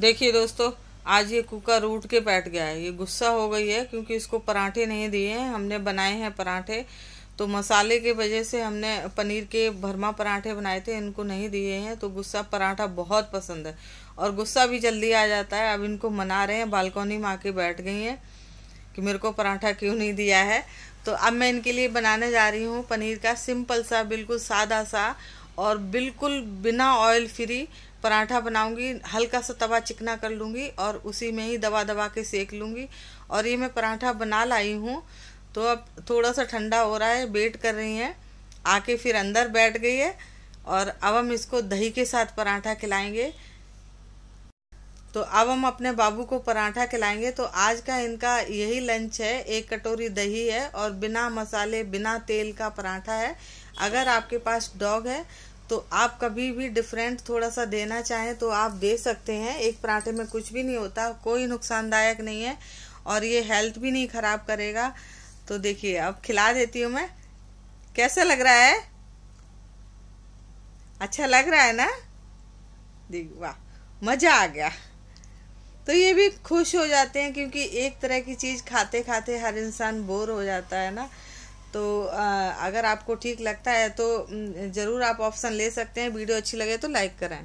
देखिए दोस्तों आज ये कुकर उठ के बैठ गया है ये गुस्सा हो गई है क्योंकि इसको पराठे नहीं दिए हैं हमने बनाए हैं पराठे तो मसाले के वजह से हमने पनीर के भरमा पराठे बनाए थे इनको नहीं दिए हैं तो गुस्सा पराठा बहुत पसंद है और गुस्सा भी जल्दी आ जाता है अब इनको मना रहे हैं बालकोनी में आके बैठ गई हैं कि मेरे को पराठा क्यों नहीं दिया है तो अब मैं इनके लिए बनाने जा रही हूँ पनीर का सिंपल सा बिल्कुल सादा सा और बिल्कुल बिना ऑयल फ्री पराठा बनाऊंगी हल्का सा तवा चिकना कर लूँगी और उसी में ही दबा दबा के सेक लूँगी और ये मैं पराठा बना लाई हूँ तो अब थोड़ा सा ठंडा हो रहा है वेट कर रही हैं आके फिर अंदर बैठ गई है और अब हम इसको दही के साथ पराठा खिलाएंगे तो अब हम अपने बाबू को पराठा खिलाएंगे तो आज का इनका यही लंच है एक कटोरी दही है और बिना मसाले बिना तेल का पराठा है अगर आपके पास डॉग है तो आप कभी भी डिफरेंट थोड़ा सा देना चाहें तो आप दे सकते हैं एक पराठे में कुछ भी नहीं होता कोई नुकसानदायक नहीं है और ये हेल्थ भी नहीं ख़राब करेगा तो देखिए अब खिला देती हूँ मैं कैसा लग रहा है अच्छा लग रहा है ना देख वाह मज़ा आ गया तो ये भी खुश हो जाते हैं क्योंकि एक तरह की चीज़ खाते खाते हर इंसान बोर हो जाता है ना तो अगर आपको ठीक लगता है तो हम्म, ज़रूर आप ऑप्शन ले सकते हैं वीडियो अच्छी लगे तो लाइक करें